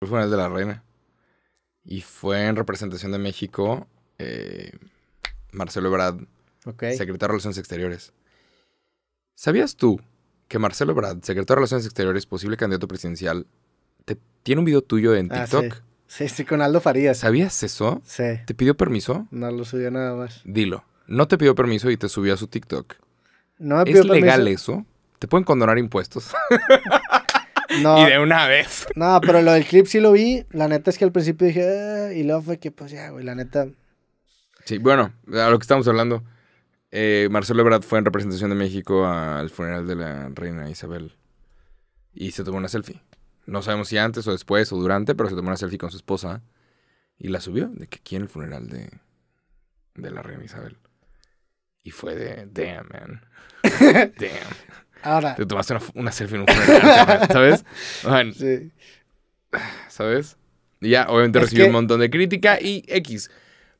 el de la reina. Y fue en representación de México eh, Marcelo Ebrard, secretario de Relaciones Exteriores. ¿Sabías tú que Marcelo Ebrard, secretario de Relaciones Exteriores, posible candidato presidencial, tiene un video tuyo en ah, TikTok? Sí. Sí, con Aldo Farías. ¿Sabías eso? Sí. ¿Te pidió permiso? No lo subió nada más. Dilo. No te pidió permiso y te subió a su TikTok. No me ¿Es legal eso? ¿Te pueden condonar impuestos? No. Y de una vez. No, pero lo del clip sí lo vi. La neta es que al principio dije, ah", y luego fue que, pues ya, güey, la neta. Sí, bueno, a lo que estamos hablando. Eh, Marcelo Ebrard fue en representación de México al funeral de la reina Isabel. Y se tomó una selfie. No sabemos si antes o después o durante, pero se tomó una selfie con su esposa. Y la subió de que aquí el funeral de, de la reina Isabel. Y fue de, damn, man. damn. Ahora. Te tomaste una, selfie en un funeral, ¿sabes? sí. ¿Sabes? Y ya, obviamente recibió un montón de crítica y X.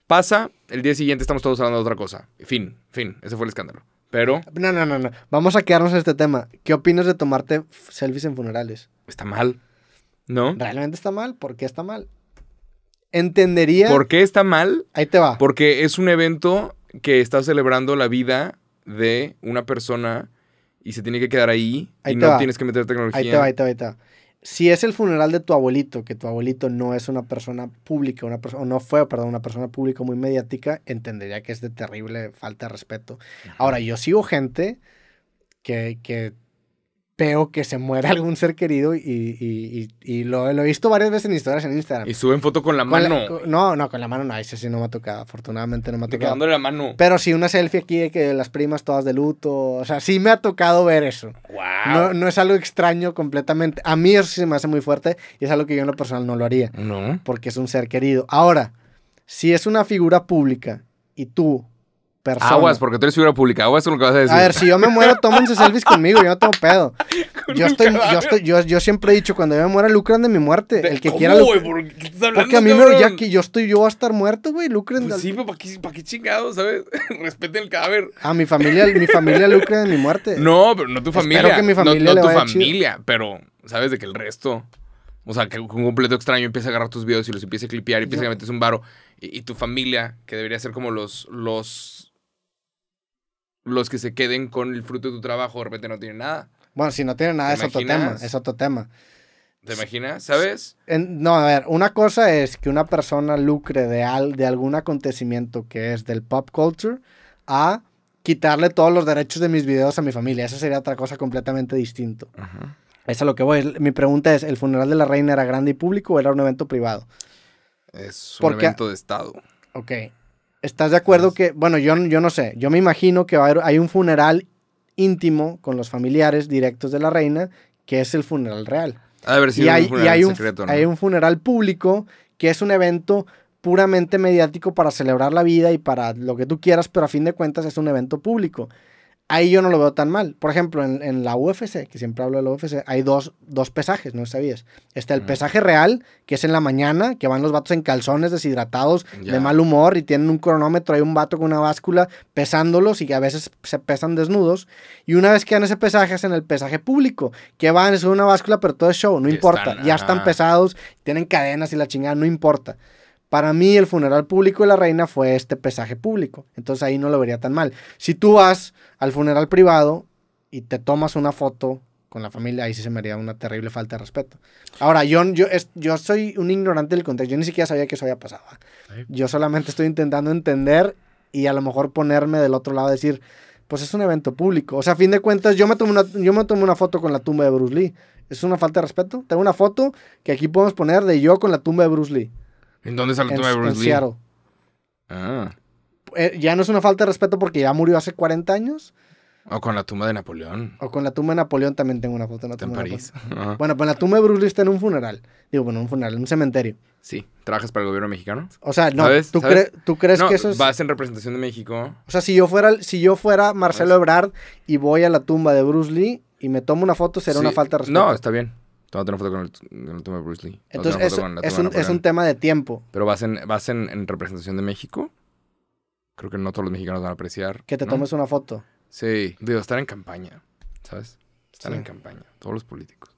Pasa, el día siguiente estamos todos hablando de otra cosa. Fin, fin. Ese fue el escándalo. Pero. No, no, no, no. Vamos a quedarnos en este tema. ¿Qué opinas de tomarte selfies en funerales? Está mal. ¿No? Realmente está mal. ¿Por qué está mal? Entendería. ¿Por qué está mal? Ahí te va. Porque es un evento que está celebrando la vida de una persona y se tiene que quedar ahí, y no tienes que meter tecnología. Ahí te va, ahí te va, ahí te Si es el funeral de tu abuelito, que tu abuelito no es una persona pública, una persona, o no fue, perdón, una persona pública muy mediática, entendería que es de terrible falta de respeto. Ahora, yo sigo gente que, que Veo que se muere algún ser querido y, y, y, lo, he visto varias veces en historias en Instagram. Y suben foto con la mano. no, no, con la mano no, ese sí no me ha tocado, afortunadamente no me ha tocado. la mano. Pero sí una selfie aquí de que las primas todas de luto, o sea, sí me ha tocado ver eso. Wow. No, es algo extraño completamente. A mí eso se me hace muy fuerte y es algo que yo en lo personal no lo haría. No. Porque es un ser querido. Ahora, si es una figura pública y tú Aguas, porque tú eres figura pública. Aguas con lo que vas a decir. A ver, si yo me muero, tómense selfies conmigo. Yo no tengo pedo. Yo, estoy, yo, estoy, yo, yo, siempre he dicho, cuando yo me muera, lucran de mi muerte. el que ¿cómo, quiera. qué estás hablando, porque a mí me ya que yo estoy, yo voy a estar muerto, güey. Lucren pues muerte. Sí, pero ¿para qué, pa qué chingados, sabes? Respeten el cadáver. A mi familia, mi familia lucra de mi muerte. No, pero no tu familia. que mi familia. No, tu familia, pero sabes de que el resto. O sea, que un completo extraño empieza a agarrar tus videos y los empieza a clipear y empieza a un varo. Y, y, tu familia, que debería ser como los, los los que se queden con el fruto de tu trabajo de repente no tienen nada. Bueno, si no tienen nada es otro tema, es otro tema. ¿Te imaginas? ¿Sabes? no, a ver, una cosa es que una persona lucre de, de algún acontecimiento que es del pop culture a quitarle todos los derechos de mis videos a mi familia. Esa sería otra cosa completamente distinto. Ajá. Eso es lo que voy. Mi pregunta es, ¿el funeral de la reina era grande y público o era un evento privado? Es un evento de Estado. Ok. ¿Estás de acuerdo que, bueno, yo, yo no sé, yo me imagino que a hay un funeral íntimo con los familiares directos de la reina, que es el funeral real. A ver, si hay, un hay un funeral público, que es un evento puramente mediático para celebrar la vida y para lo que tú quieras, pero a fin de cuentas es un evento público ahí yo no lo veo tan mal. Por ejemplo, en, la UFC, que siempre hablo de la UFC, hay dos, dos pesajes, ¿no sabías? Está el pesaje real, que es en la mañana, que van los vatos en calzones, deshidratados, de mal humor, y tienen un cronómetro, hay un vato con una báscula pesándolos y que a veces se pesan desnudos. Y una vez que dan ese pesaje, en el pesaje público, que van, es una báscula, pero todo es show, no importa. ya están pesados, tienen cadenas y la chingada, no importa. Para mí el funeral público de la reina fue este pesaje público, entonces ahí no lo vería tan mal. Si tú vas al funeral privado y te tomas una foto con la familia, ahí sí se me haría una terrible falta de respeto. Ahora, yo, yo, yo soy un ignorante del contexto, yo ni siquiera sabía que eso había pasado. ¿ah? Yo solamente estoy intentando entender y a lo mejor ponerme del otro lado, decir, pues es un evento público. O sea, a fin de cuentas, yo me tomé una, yo me tomé una foto con la tumba de Bruce Lee. ¿Es una falta de respeto? Tengo una foto que aquí podemos poner de yo con la tumba de Bruce Lee. ¿En dónde está la tumba de Bruce en Lee? Ah. Eh, ya no es una falta de respeto porque ya murió hace 40 años. O con la tumba de Napoleón. O con la tumba de Napoleón también tengo una foto en En París. Bueno, pues la tumba de Bruce Lee está en un funeral. Digo, bueno, un funeral, en un cementerio. Sí. ¿Trabajas para el gobierno mexicano? O sea, no. ¿tú, crees que eso es.? Vas en representación de México. O sea, si yo fuera, si yo fuera Marcelo Ebrard y voy a la tumba de Bruce Lee y me tomo una foto, será una falta de respeto. No, está bien. No tener foto con el, tema de Bruce Lee. Entonces, es, es, un, tema de tiempo. Pero vas, en, vas en, representación de México. Creo que no todos los mexicanos van a apreciar. Que te tomes una foto. Sí. Digo, estar en campaña, ¿sabes? Estar en campaña, todos los políticos.